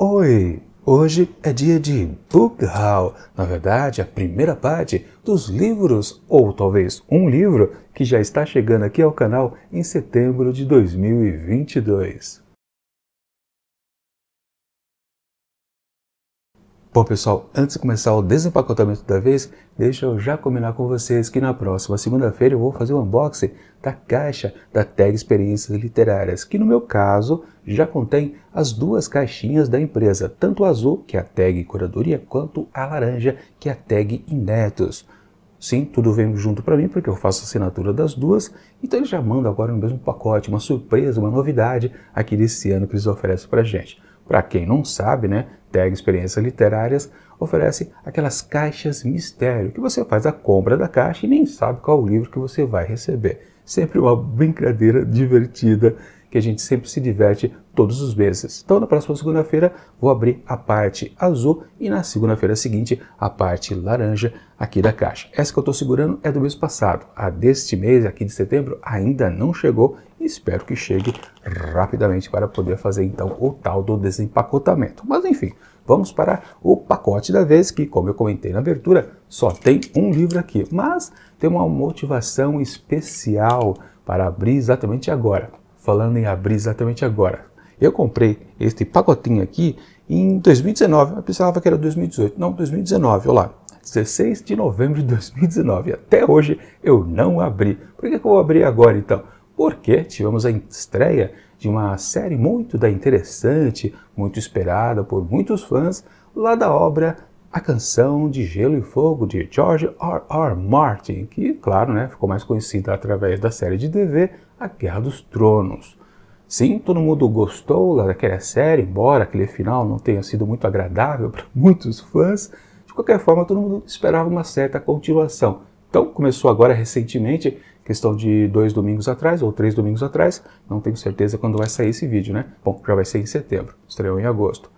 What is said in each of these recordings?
Oi! Hoje é dia de Book Haul, na verdade, a primeira parte dos livros, ou talvez um livro, que já está chegando aqui ao canal em setembro de 2022. Bom, pessoal, antes de começar o desempacotamento da vez, deixa eu já combinar com vocês que na próxima segunda-feira eu vou fazer o um unboxing da caixa da Tag Experiências Literárias, que no meu caso já contém as duas caixinhas da empresa, tanto a azul, que é a Tag Curadoria, quanto a laranja, que é a Tag Inetos. Sim, tudo vem junto para mim, porque eu faço assinatura das duas, então eles já mandam agora no mesmo pacote, uma surpresa, uma novidade aqui desse ano que eles oferecem para gente. Para quem não sabe, né, Tag Experiências Literárias oferece aquelas caixas mistério, que você faz a compra da caixa e nem sabe qual o livro que você vai receber. Sempre uma brincadeira divertida que a gente sempre se diverte todos os meses. Então, na próxima segunda-feira, vou abrir a parte azul e na segunda-feira seguinte, a parte laranja aqui da caixa. Essa que eu estou segurando é do mês passado. A deste mês, aqui de setembro, ainda não chegou e espero que chegue rapidamente para poder fazer então o tal do desempacotamento. Mas enfim, vamos para o pacote da vez que, como eu comentei na abertura, só tem um livro aqui, mas tem uma motivação especial para abrir exatamente agora. Falando em abrir exatamente agora, eu comprei este pacotinho aqui em 2019, eu pensava que era 2018, não, 2019, olha lá, 16 de novembro de 2019. Até hoje eu não abri. Por que, eu vou abrir agora então? Porque tivemos a estreia de uma série muito da interessante, muito esperada por muitos fãs, lá da obra A Canção de Gelo e Fogo de George R. R. Martin, que, claro, né, ficou mais conhecida através da série de TV A Guerra dos Tronos. Sim, todo mundo gostou daquela série, embora aquele final não tenha sido muito agradável para muitos fãs. De qualquer forma, todo mundo esperava uma certa continuação. Então, começou agora recentemente, questão de dois domingos atrás ou três domingos atrás, não tenho certeza quando vai sair esse vídeo, né? Bom, já vai ser em setembro, estreou em agosto.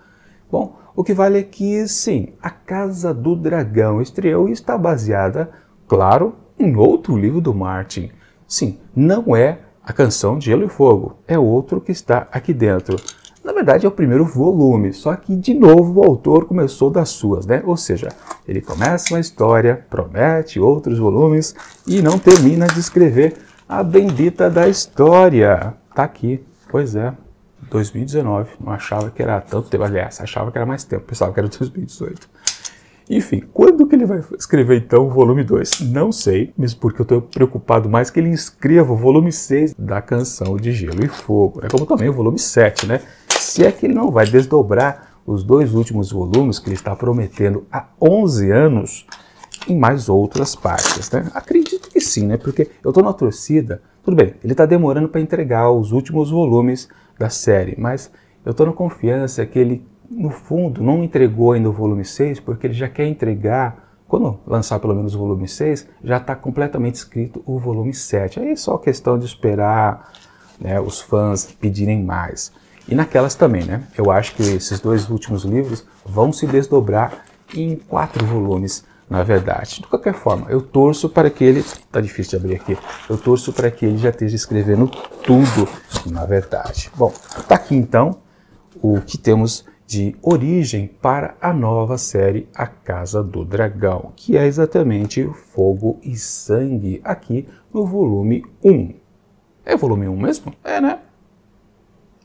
Bom, o que vale é que, sim, A Casa do Dragão estreou e está baseada, claro, em outro livro do Martin. Sim, não é a canção de Gelo e Fogo é outro que está aqui dentro. Na verdade, é o primeiro volume, só que de novo o autor começou das suas, né? Ou seja, ele começa uma história, promete outros volumes e não termina de escrever a bendita da história. Tá aqui, pois é. 2019, não achava que era tanto tempo, aliás, achava que era mais tempo, pensava que era 2018. Enfim, quando que ele vai escrever então o volume 2? Não sei, mesmo porque eu estou preocupado mais que ele escreva o volume 6 da canção de Gelo e Fogo, né? como também o volume 7, né? Se é que ele não vai desdobrar os dois últimos volumes que ele está prometendo há 11 anos em mais outras partes, né? Acredito que sim, né? Porque eu estou na torcida, tudo bem, ele está demorando para entregar os últimos volumes da série, mas eu estou na confiança que ele no fundo, não entregou ainda o volume 6, porque ele já quer entregar, quando lançar pelo menos o volume 6, já está completamente escrito o volume 7. Aí é só questão de esperar né, os fãs pedirem mais. E naquelas também, né? Eu acho que esses dois últimos livros vão se desdobrar em quatro volumes, na verdade. De qualquer forma, eu torço para que ele. Tá difícil de abrir aqui. Eu torço para que ele já esteja escrevendo tudo, na verdade. Bom, tá aqui então o que temos de origem para a nova série A Casa do Dragão, que é exatamente Fogo e Sangue, aqui no volume 1. É volume 1 mesmo? É, né?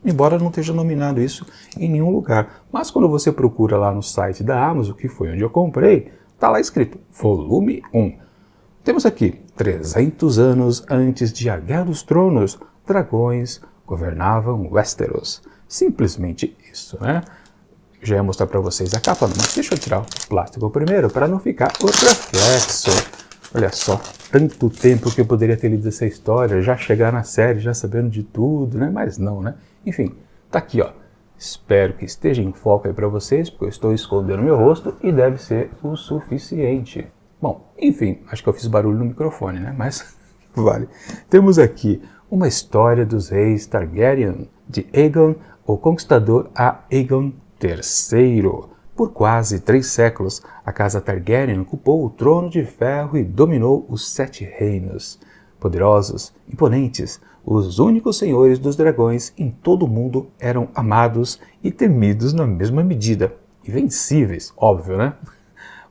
Embora não esteja nominado isso em nenhum lugar. Mas quando você procura lá no site da Amazon, que foi onde eu comprei, está lá escrito Volume 1. Temos aqui 300 anos antes de A Guerra dos Tronos, dragões governavam Westeros. Simplesmente isso, né? já ia mostrar para vocês a capa, mas deixa eu tirar o plástico primeiro para não ficar o reflexo. Olha só, tanto tempo que eu poderia ter lido essa história, já chegar na série, já sabendo de tudo, né? Mas não, né? Enfim, tá aqui, ó. Espero que esteja em foco aí para vocês, porque eu estou escondendo meu rosto e deve ser o suficiente. Bom, enfim, acho que eu fiz barulho no microfone, né? Mas vale. Temos aqui uma história dos reis Targaryen, de Aegon, o conquistador, a Aegon Terceiro, por quase três séculos, a casa Targaryen ocupou o trono de ferro e dominou os sete reinos. Poderosos, imponentes, os únicos senhores dos dragões em todo o mundo eram amados e temidos na mesma medida. Invencíveis, óbvio, né?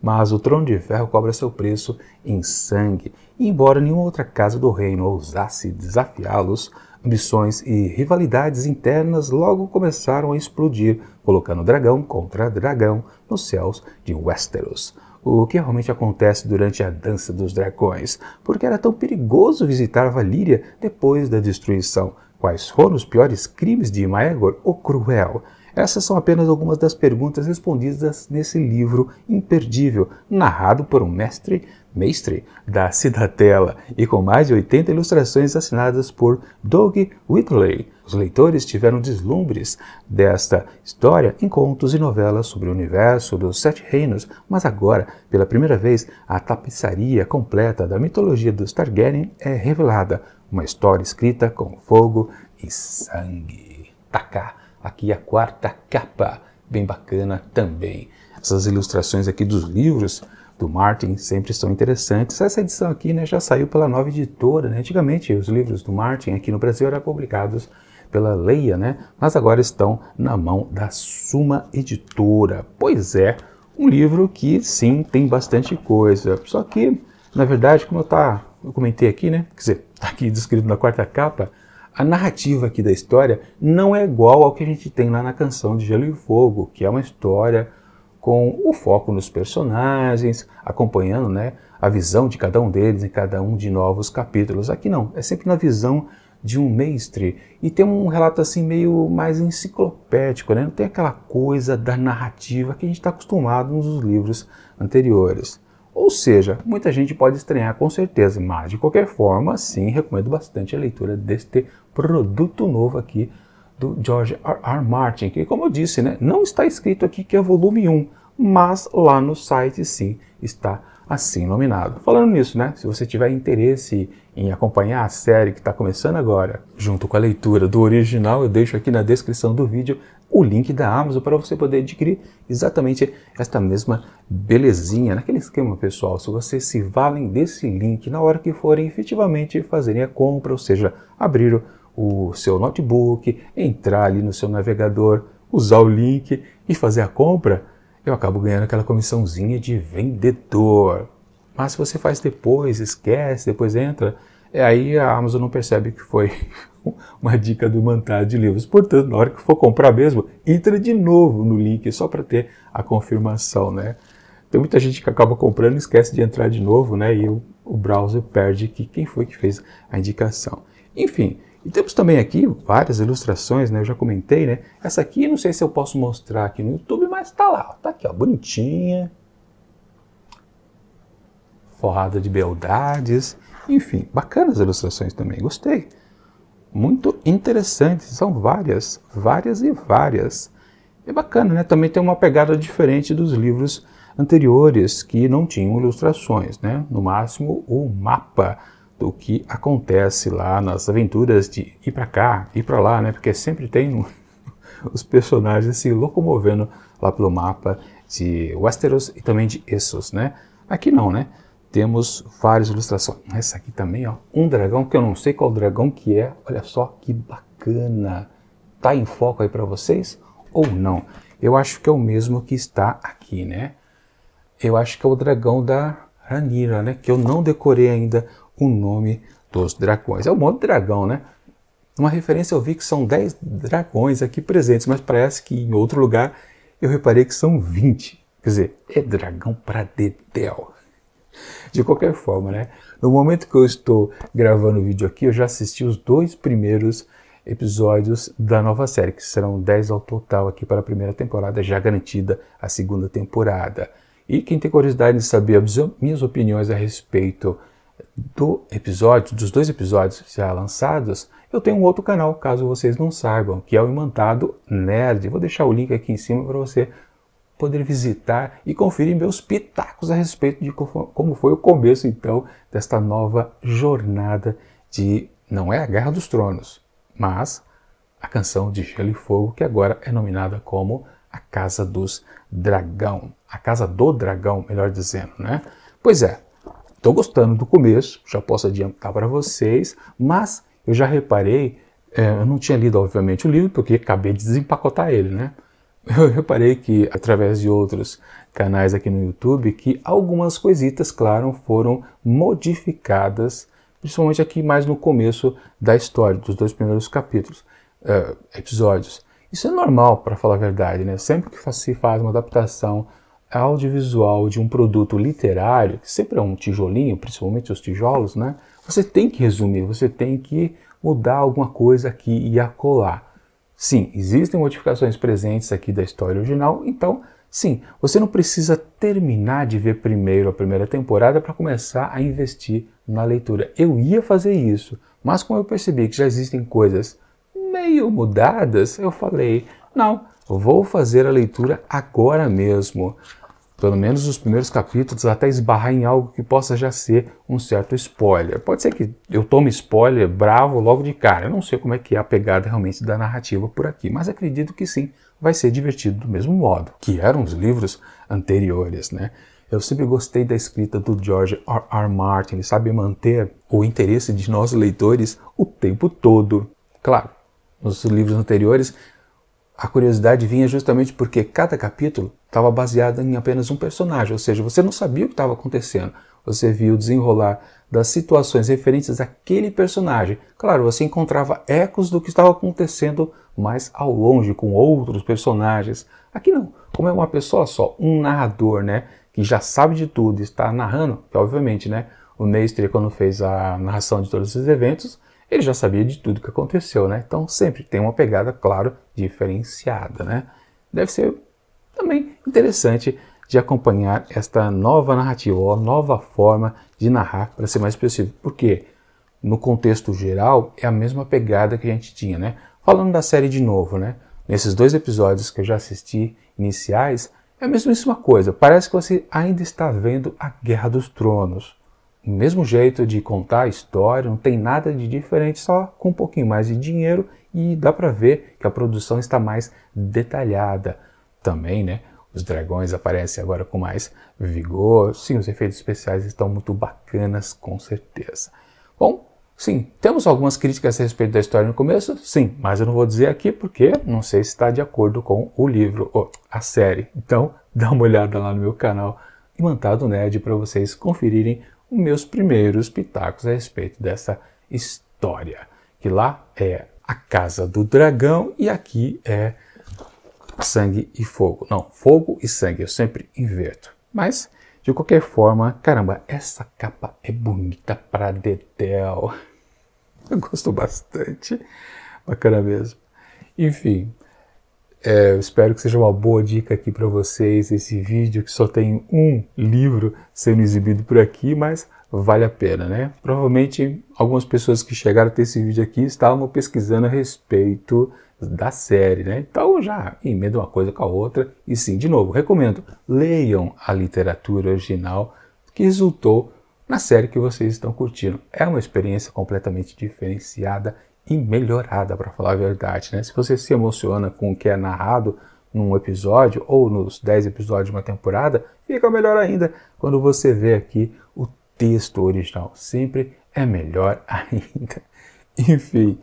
Mas o trono de ferro cobra seu preço em sangue, e embora nenhuma outra casa do reino ousasse desafiá-los, ambições e rivalidades internas logo começaram a explodir, colocando dragão contra dragão nos céus de Westeros. O que realmente acontece durante a Dança dos Dragões? Porque era tão perigoso visitar Valíria depois da destruição? Quais foram os piores crimes de Maegor, o Cruel? Essas são apenas algumas das perguntas respondidas nesse livro imperdível, narrado por um mestre mestre da Cidadela e com mais de 80 ilustrações assinadas por Doug Whitley. Os leitores tiveram deslumbres desta história em contos e novelas sobre o universo dos Sete Reinos, mas agora, pela primeira vez, a tapeçaria completa da mitologia dos Targaryen é revelada, uma história escrita com fogo e sangue. Taká, aqui a quarta capa, bem bacana também. Essas ilustrações aqui dos livros do Martin sempre são interessantes. Essa edição aqui né, já saiu pela nova editora. Né? Antigamente, os livros do Martin aqui no Brasil eram publicados pela Leia, né? mas agora estão na mão da Suma Editora. Pois é, um livro que sim tem bastante coisa, só que, na verdade, como eu, tá, eu comentei aqui, né? quer dizer, está aqui descrito na quarta capa, a narrativa aqui da história não é igual ao que a gente tem lá na Canção de Gelo e Fogo, que é uma história com o foco nos personagens, acompanhando né, a visão de cada um deles em cada um de novos capítulos. Aqui não, é sempre na visão de um mestre e tem um relato assim meio mais enciclopédico, né? não tem aquela coisa da narrativa que a gente está acostumado nos livros anteriores. Ou seja, muita gente pode estranhar com certeza, mas de qualquer forma, sim, recomendo bastante a leitura deste produto novo aqui do George R. R. Martin, que, como eu disse, né, não está escrito aqui que é volume 1, mas lá no site sim está assim nominado. Falando nisso, né, se você tiver interesse em acompanhar a série que está começando agora, junto com a leitura do original, eu deixo aqui na descrição do vídeo o link da Amazon para você poder adquirir exatamente esta mesma belezinha. Naquele esquema, pessoal, se vocês se valem desse link na hora que forem efetivamente fazerem a compra, ou seja, abrir o o seu notebook, entrar ali no seu navegador, usar o link e fazer a compra, eu acabo ganhando aquela comissãozinha de vendedor. Mas se você faz depois, esquece, depois entra, é aí a Amazon não percebe que foi uma dica do Mantar de Livros. Portanto, na hora que for comprar mesmo, entra de novo no link só para ter a confirmação, né? Tem muita gente que acaba comprando e esquece de entrar de novo, né? E o, o browser perde que quem foi que fez a indicação. Enfim, e temos também aqui várias ilustrações, né? Eu já comentei, né? Essa aqui, não sei se eu posso mostrar aqui no YouTube, mas tá lá, tá aqui, ó, bonitinha. Forrada de beldades. Enfim, bacanas ilustrações também, gostei. Muito interessantes, são várias, várias e várias. É bacana, né? Também tem uma pegada diferente dos livros anteriores que não tinham ilustrações, né? No máximo o mapa do que acontece lá nas aventuras de ir para cá, ir para lá, né? Porque sempre tem um, os personagens se locomovendo lá pelo mapa de Westeros e também de Essos, né? Aqui não, né? Temos várias ilustrações. Essa aqui também, ó, um dragão que eu não sei qual dragão que é. Olha só que bacana. Tá em foco aí para vocês ou não? Eu acho que é o mesmo que está aqui, né? Eu acho que é o dragão da Ranira, né? Que eu não decorei ainda o nome dos dragões. É o modo Dragão, né? Uma referência eu vi que são 10 dragões aqui presentes, mas parece que em outro lugar eu reparei que são 20. Quer dizer, é dragão para dedéu. De qualquer forma, né? No momento que eu estou gravando o vídeo aqui, eu já assisti os dois primeiros episódios da nova série, que serão 10 ao total aqui para a primeira temporada, já garantida a segunda temporada. E quem tem curiosidade de saber minhas opiniões a respeito do episódio, dos dois episódios já lançados, eu tenho um outro canal, caso vocês não saibam, que é o Imantado Nerd. Vou deixar o link aqui em cima para você poder visitar e conferir meus pitacos a respeito de como foi o começo, então, desta nova jornada de. Não é a Guerra dos Tronos, mas a canção de Gelo e Fogo, que agora é nominada como A Casa dos Dragão. A Casa do Dragão, melhor dizendo, né? Pois é, Estou gostando do começo, já posso adiantar para vocês, mas eu já reparei, é, eu não tinha lido, obviamente, o livro, porque acabei de desempacotar ele, né? Eu reparei que, através de outros canais aqui no YouTube, que algumas coisitas, claro, foram modificadas, principalmente aqui mais no começo da história, dos dois primeiros capítulos, uh, episódios. Isso é normal, para falar a verdade, né? Sempre que se faz uma adaptação audiovisual de um produto literário, que sempre é um tijolinho, principalmente os tijolos, né? Você tem que resumir, você tem que mudar alguma coisa aqui e acolá. Sim, existem modificações presentes aqui da história original, então sim, você não precisa terminar de ver primeiro a primeira temporada para começar a investir na leitura. Eu ia fazer isso, mas como eu percebi que já existem coisas meio mudadas, eu falei: não, vou fazer a leitura agora mesmo pelo menos os primeiros capítulos, até esbarrar em algo que possa já ser um certo spoiler. Pode ser que eu tome spoiler bravo logo de cara, eu não sei como é que é a pegada realmente da narrativa por aqui, mas acredito que sim, vai ser divertido do mesmo modo, que eram os livros anteriores, né? Eu sempre gostei da escrita do George R. R. Martin, ele sabe manter o interesse de nós leitores o tempo todo. Claro, nos livros anteriores a curiosidade vinha justamente porque cada capítulo estava baseado em apenas um personagem, ou seja, você não sabia o que estava acontecendo. Você viu o desenrolar das situações referentes àquele personagem. Claro, você encontrava ecos do que estava acontecendo mais ao longe com outros personagens. Aqui não, como é uma pessoa só, um narrador, né, que já sabe de tudo, está narrando, que obviamente, né, o Mestre quando fez a narração de todos esses eventos, ele já sabia de tudo que aconteceu, né? Então sempre tem uma pegada, claro, diferenciada, né? Deve ser também interessante de acompanhar esta nova narrativa, ou nova forma de narrar, para ser mais específico. Porque no contexto geral é a mesma pegada que a gente tinha, né? Falando da série de novo, né? Nesses dois episódios que eu já assisti iniciais, é a mesma coisa. Parece que você ainda está vendo a Guerra dos Tronos o mesmo jeito de contar a história, não tem nada de diferente, só com um pouquinho mais de dinheiro e dá para ver que a produção está mais detalhada também, né? Os dragões aparecem agora com mais vigor. Sim, os efeitos especiais estão muito bacanas, com certeza. Bom, sim, temos algumas críticas a respeito da história no começo, sim, mas eu não vou dizer aqui porque não sei se está de acordo com o livro ou a série. Então, dá uma olhada lá no meu canal Imantado Nerd para vocês conferirem meus primeiros pitacos a respeito dessa história. Que lá é a casa do dragão e aqui é sangue e fogo. Não, fogo e sangue, eu sempre inverto. Mas, de qualquer forma, caramba, essa capa é bonita pra detel Eu gosto bastante. Bacana mesmo. Enfim, é, espero que seja uma boa dica aqui para vocês esse vídeo que só tem um livro sendo exibido por aqui, mas vale a pena, né? Provavelmente algumas pessoas que chegaram até esse vídeo aqui estavam pesquisando a respeito da série, né? Então já emenda uma coisa com a outra e sim, de novo, recomendo leiam a literatura original que resultou na série que vocês estão curtindo. É uma experiência completamente diferenciada e melhorada, para falar a verdade. Né? Se você se emociona com o que é narrado num episódio ou nos 10 episódios de uma temporada, fica melhor ainda quando você vê aqui o texto original. Sempre é melhor ainda. Enfim,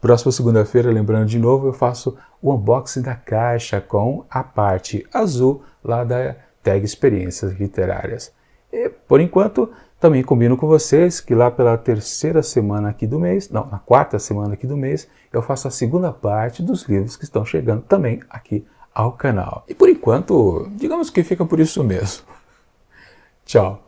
próxima segunda-feira, lembrando de novo, eu faço o unboxing da caixa com a parte azul lá da tag Experiências Literárias. E, por enquanto, também combino com vocês que lá pela terceira semana aqui do mês, não, na quarta semana aqui do mês, eu faço a segunda parte dos livros que estão chegando também aqui ao canal. E por enquanto, digamos que fica por isso mesmo. Tchau.